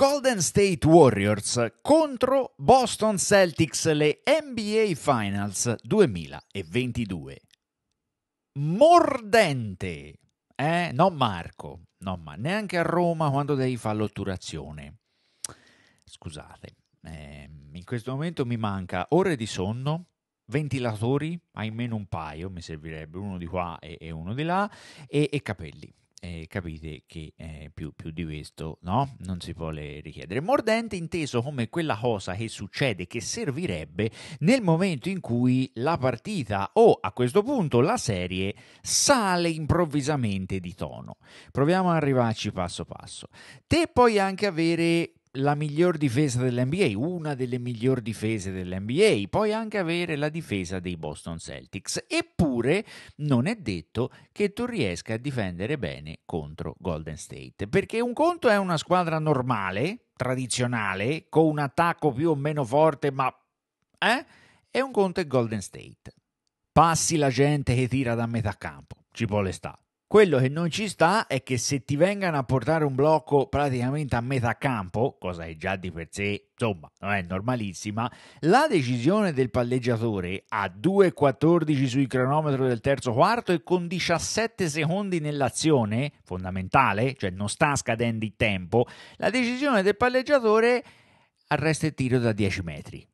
Golden State Warriors contro Boston Celtics le NBA Finals 2022. Mordente, eh? Non Marco, no, ma neanche a Roma quando devi fare l'otturazione. Scusate, eh, in questo momento mi manca ore di sonno, ventilatori, almeno un paio, mi servirebbe uno di qua e, e uno di là, e, e capelli eh, capite che eh, più, più, di questo no? non si vuole richiedere. Mordente inteso come quella cosa che succede, che servirebbe nel momento in cui la partita o a questo punto la serie sale improvvisamente di tono. Proviamo ad arrivarci passo passo. Te puoi anche avere la miglior difesa dell'NBA, una delle migliori difese dell'NBA, puoi anche avere la difesa dei Boston Celtics. Eppure non è detto che tu riesca a difendere bene contro Golden State, perché un conto è una squadra normale, tradizionale, con un attacco più o meno forte, ma... Eh? E un conto è Golden State. Passi la gente che tira da metà campo, ci vuole le stare. Quello che non ci sta è che se ti vengano a portare un blocco praticamente a metà campo, cosa che già di per sé insomma non è normalissima, la decisione del palleggiatore a 2.14 sui cronometro del terzo quarto e con 17 secondi nell'azione, fondamentale, cioè non sta scadendo il tempo, la decisione del palleggiatore arresta il tiro da 10 metri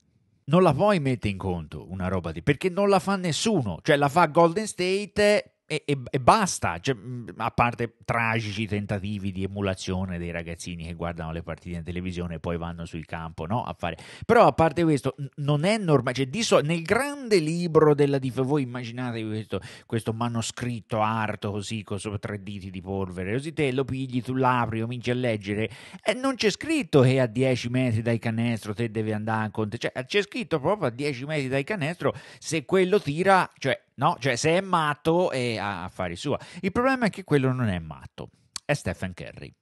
non la puoi mettere in conto una roba di perché non la fa nessuno, cioè la fa Golden State e, e, e, basta, cioè, a parte tragici tentativi di emulazione dei ragazzini che guardano le partite in televisione e poi vanno sul campo no? a fare. Però a parte questo, non è normale. Cioè, di nel grande libro della difesa, voi immaginate questo, questo, manoscritto arto così, con sopra tre diti di polvere, così te lo pigli, tu l'apri, cominci a leggere, e non c'è scritto che a 10 metri dal canestro te devi andare a conte, cioè, c'è scritto proprio a 10 metri dal canestro se quello tira, cioè No? Cioè, se è matto è a affari sua. Il problema è che quello non è matto, è Stephen Curry.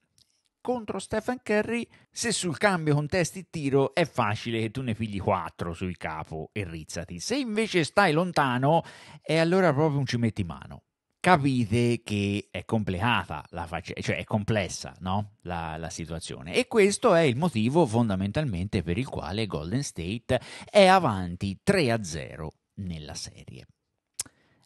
Contro Stephen Curry, se sul cambio contesti tiro, è facile che tu ne pigli 4 sul capo e rizzati. Se invece stai lontano, e allora proprio non ci metti mano capite che è complicata la faccenda, cioè è complessa no? la, la, situazione. E questo è il motivo fondamentalmente per il quale Golden State è avanti 3-0 nella serie.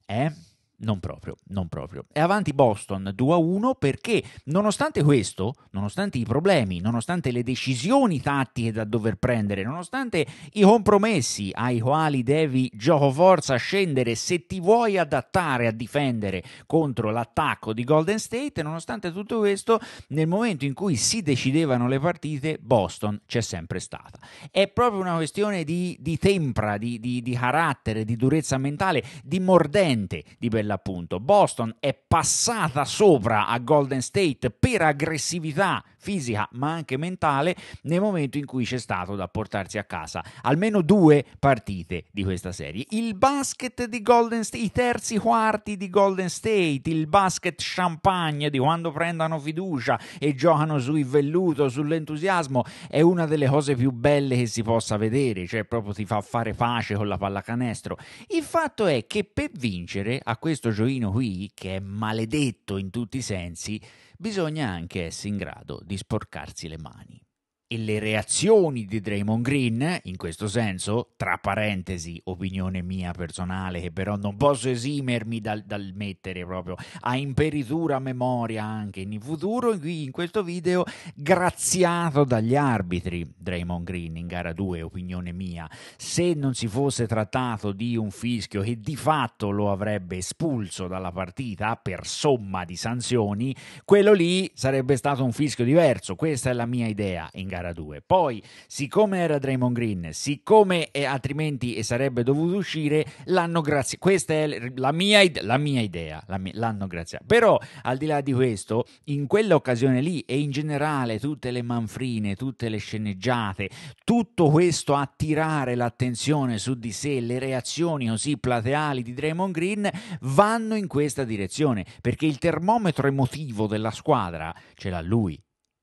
M. Eh? Non proprio, non proprio. È avanti Boston 2-1 perché nonostante questo, nonostante i problemi, nonostante le decisioni tattiche da dover prendere, nonostante i compromessi ai quali devi gioco forza scendere se ti vuoi adattare a difendere contro l'attacco di Golden State, nonostante tutto questo, nel momento in cui si decidevano le partite, Boston c'è sempre stata. È proprio una questione di, di tempra, di, di, di carattere, di durezza mentale, di mordente di bella nell'appunto. Boston è passata sopra a Golden State per aggressività fisica ma anche mentale nel momento in cui c'è stato da portarsi a casa almeno due partite di questa serie. Il basket di Golden State, i terzi quarti di Golden State, il basket champagne di quando prendono fiducia e giocano sui velluto, sull'entusiasmo, è una delle cose più belle che si possa vedere, cioè proprio ti fa fare pace con la pallacanestro. Il fatto è che per vincere a questo gioino qui, che è maledetto in tutti i sensi, bisogna anche essere in grado di sporcarsi le mani e le reazioni di Draymond Green, in questo senso, tra parentesi, opinione mia personale, che però non posso esimermi dal, dal mettere proprio a imperitura memoria anche in futuro, qui in questo video, graziato dagli arbitri Draymond Green in gara 2, opinione mia, se non si fosse trattato di un fischio che di fatto lo avrebbe espulso dalla partita per somma di sanzioni, quello lì sarebbe stato un fischio diverso, questa è la mia idea. In gara gara 2. Poi, siccome era Draymond Green, siccome eh, altrimenti eh, sarebbe dovuto uscire, l'hanno graziato. Questa è la mia, id- la mia idea, la mia- l'hanno graziato. Però, al di là di questo, in quell'occasione lì e in generale tutte le manfrine, tutte le sceneggiate, tutto questo attirare l'attenzione su di sé, le reazioni così plateali di Draymond Green vanno in questa direzione, perché il termometro emotivo della squadra ce l'ha lui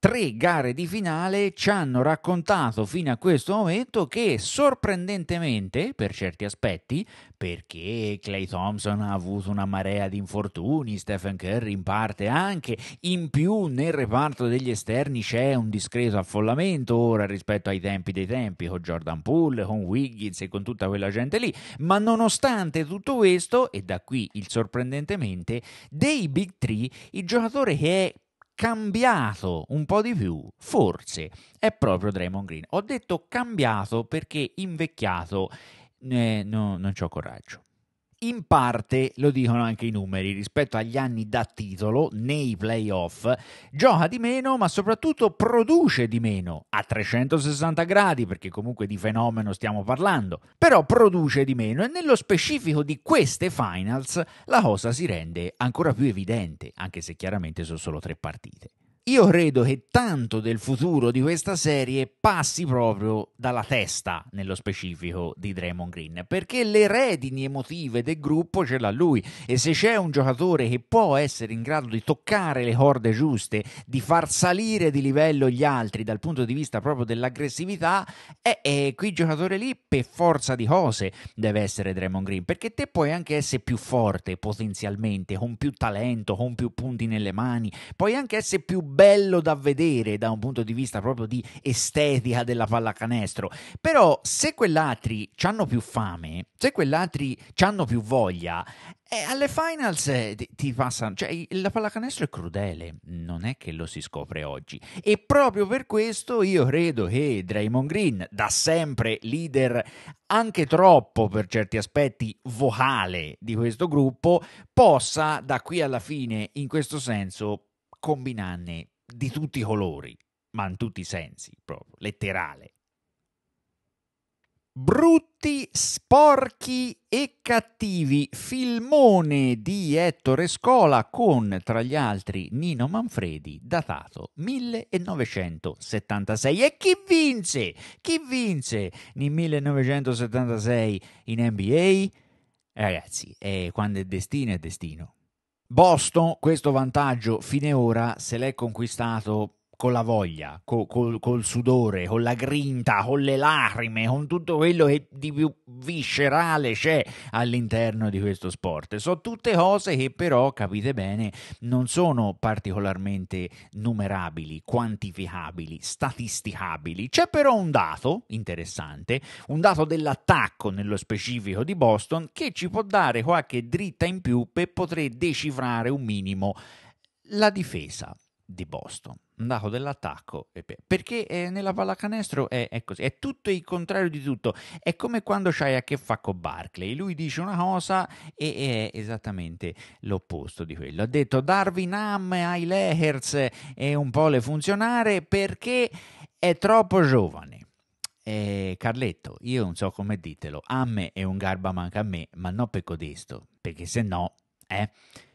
tre gare di finale ci hanno raccontato fino a questo momento che sorprendentemente, per certi aspetti, perché Clay Thompson ha avuto una marea di infortuni, Stephen Curry in parte anche, in più nel reparto degli esterni c'è un discreto affollamento ora rispetto ai tempi dei tempi con Jordan Poole, con Wiggins e con tutta quella gente lì, ma nonostante tutto questo, e da qui il sorprendentemente, dei Big Three, il giocatore che è cambiato un po' di più, forse, è proprio Draymond Green. Ho detto cambiato perché invecchiato eh, no, non ho coraggio. In parte lo dicono anche i numeri, rispetto agli anni da titolo nei playoff, gioca di meno ma soprattutto produce di meno, a 360 gradi perché comunque di fenomeno stiamo parlando, però produce di meno e nello specifico di queste finals la cosa si rende ancora più evidente, anche se chiaramente sono solo tre partite io credo che tanto del futuro di questa serie passi proprio dalla testa, nello specifico, di Draymond Green, perché le redini emotive del gruppo ce l'ha lui e se c'è un giocatore che può essere in grado di toccare le corde giuste, di far salire di livello gli altri dal punto di vista proprio dell'aggressività, è, è qui giocatore lì per forza di cose deve essere Draymond Green, perché te puoi anche essere più forte potenzialmente, con più talento, con più punti nelle mani, puoi anche essere più bello da vedere da un punto di vista proprio di estetica della pallacanestro. Però se quell'altri hanno più fame, se quell'altri hanno più voglia, eh, alle finals eh, ti passano, cioè la pallacanestro è crudele, non è che lo si scopre oggi. E proprio per questo io credo che Draymond Green, da sempre leader anche troppo per certi aspetti vocale di questo gruppo, possa da qui alla fine in questo senso combinarne di tutti i colori, ma in tutti i sensi, proprio, letterale. Brutti, sporchi e cattivi, filmone di Ettore Scola con tra gli altri Nino Manfredi, datato 1976. E chi vinse? Chi vinse nel 1976 in NBA? Ragazzi, eh, quando è destino è destino. Boston questo vantaggio fine ora se l'è conquistato con la voglia, col, col, col sudore, con la grinta, con le lacrime, con tutto quello che di più viscerale c'è all'interno di questo sport. Sono tutte cose che però, capite bene, non sono particolarmente numerabili, quantificabili, statisticabili. C'è però un dato interessante, un dato dell'attacco nello specifico di Boston che ci può dare qualche dritta in più per poter decifrare un minimo la difesa di Boston andato dell'attacco perché eh, nella pallacanestro è, è, così è tutto il contrario di tutto è come quando c'hai a che fare con Barclay lui dice una cosa e è esattamente l'opposto di quello ha detto Darwin Ham ai Lakers e un po' le funzionare perché è troppo giovane eh, Carletto, io non so come ditelo, a me è un garba manca a me, ma non per codesto, perché se no, eh.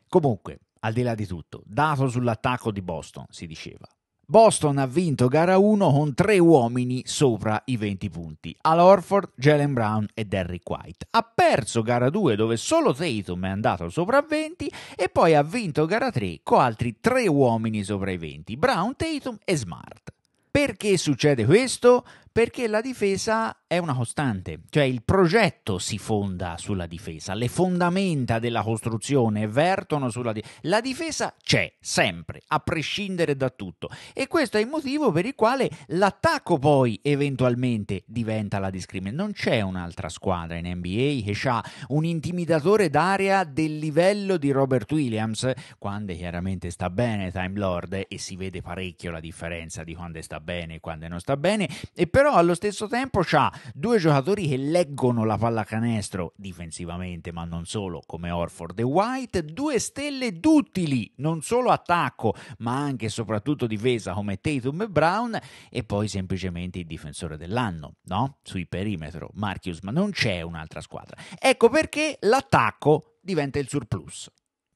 Comunque, al di là di tutto, dato sull'attacco di Boston, si diceva. Boston ha vinto gara 1 con tre uomini sopra i 20 punti, Al Orford, Jalen Brown e Derrick White. Ha perso gara 2 dove solo Tatum è andato sopra 20 e poi ha vinto gara 3 con altri tre uomini sopra i 20, Brown, Tatum e Smart. Perché succede questo? perché la difesa è una costante, cioè il progetto si fonda sulla difesa, le fondamenta della costruzione vertono sulla difesa. La difesa c'è sempre, a prescindere da tutto e questo è il motivo per il quale l'attacco poi eventualmente diventa la discriminazione. Non c'è un'altra squadra in NBA che ha un intimidatore d'area del livello di Robert Williams, quando chiaramente sta bene Time Lord e si vede parecchio la differenza di quando sta bene e quando non sta bene e per però allo stesso tempo ha due giocatori che leggono la pallacanestro difensivamente, ma non solo, come Orford e White, due stelle duttili, non solo attacco, ma anche e soprattutto difesa come Tatum e Brown, e poi semplicemente il difensore dell'anno, no? Sui perimetro, Marchius, ma non c'è un'altra squadra. Ecco perché l'attacco diventa il surplus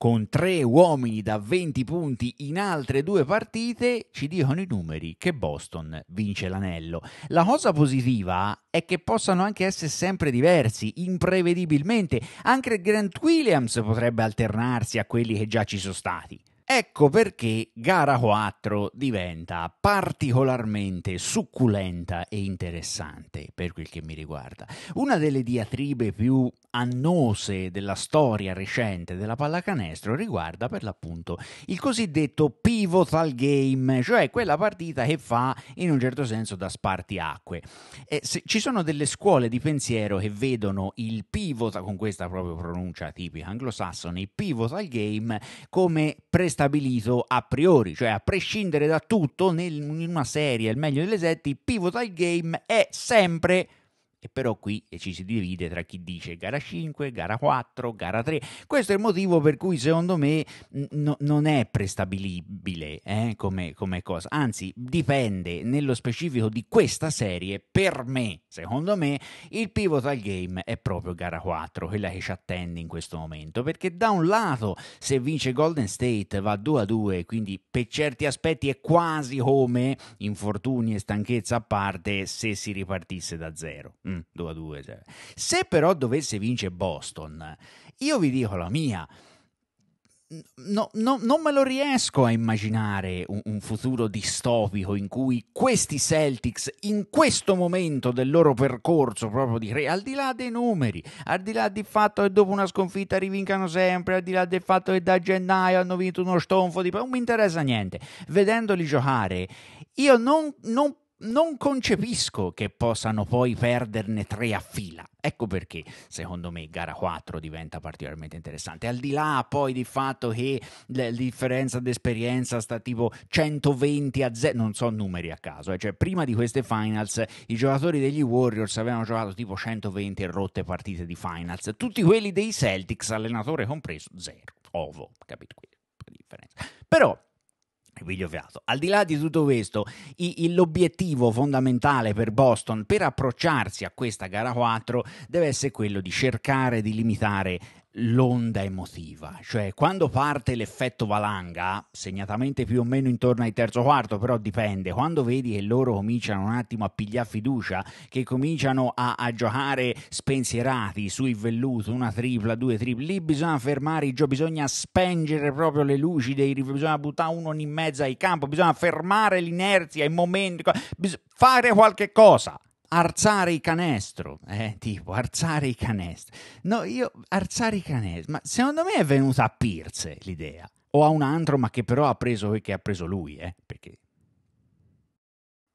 con tre uomini da 20 punti in altre due partite, ci dicono i numeri che Boston vince l'anello. La cosa positiva è che possano anche essere sempre diversi, imprevedibilmente. Anche Grant Williams potrebbe alternarsi a quelli che già ci sono stati. Ecco perché gara 4 diventa particolarmente succulenta e interessante per quel che mi riguarda. Una delle diatribe più annose della storia recente della pallacanestro riguarda per l'appunto il cosiddetto pivotal game, cioè quella partita che fa in un certo senso da spartiacque. Eh, se, ci sono delle scuole di pensiero che vedono il pivotal, con questa proprio pronuncia tipica anglosassone, il pivotal game come prestazione stabilito a priori, cioè a prescindere da tutto, in una serie, il meglio delle sette, il pivotal game è sempre e però qui ci si divide tra chi dice gara 5, gara 4, gara 3. Questo è il motivo per cui secondo me no, non è prestabilibile eh, come, come cosa. Anzi, dipende nello specifico di questa serie. Per me, secondo me, il pivotal game è proprio gara 4, quella che ci attende in questo momento. Perché da un lato, se vince Golden State va 2 a 2, quindi per certi aspetti è quasi come infortuni e stanchezza a parte se si ripartisse da zero. Mm 2 mm, a 2. Cioè. Se però dovesse vincere Boston, io vi dico la mia. No, no, non me lo riesco a immaginare un, un, futuro distopico in cui questi Celtics in questo momento del loro percorso proprio di al di là dei numeri, al di là del fatto che dopo una sconfitta rivincano sempre, al di là del fatto che da gennaio hanno vinto uno stonfo, di, non mi interessa niente, vedendoli giocare io non, non non concepisco che possano poi perderne tre a fila. Ecco perché, secondo me, gara 4 diventa particolarmente interessante. Al di là poi di fatto che la differenza d'esperienza sta tipo 120 a 0, non so numeri a caso, eh. cioè prima di queste finals i giocatori degli Warriors avevano giocato tipo 120 rotte partite di finals, tutti quelli dei Celtics, allenatore compreso, 0. Ovo, capito? Quindi, differenza. Però Video Fiato. Al di là di tutto questo, i, l'obiettivo fondamentale per Boston per approcciarsi a questa gara 4 deve essere quello di cercare di limitare l'onda emotiva, cioè quando parte l'effetto valanga, segnatamente più o meno intorno ai terzo quarto, però dipende, quando vedi che loro cominciano un attimo a pigliare fiducia, che cominciano a, a giocare spensierati sui velluto, una tripla, due triple, lì bisogna fermare il gioco, bisogna spengere proprio le luci, dei, bisogna buttare uno in mezzo ai campo, bisogna fermare l'inerzia, il momento, bis- fare qualche cosa arzare i canestro, eh, tipo arzare i canestro. No, io arzare i canestro, ma secondo me è venuta a Pirze l'idea, o a un altro, ma che però ha preso che ha preso lui, eh, perché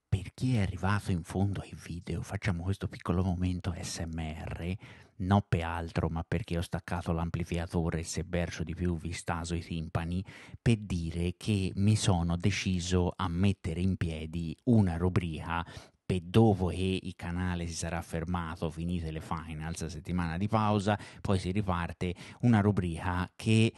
per chi è arrivato in fondo ai video, facciamo questo piccolo momento SMR, non per altro, ma perché ho staccato l'amplificatore, se bercio di più vi staso i timpani, per dire che mi sono deciso a mettere in piedi una rubrica tappe dopo che il canale si sarà fermato, finite le finals, settimana di pausa, poi si riparte una rubrica che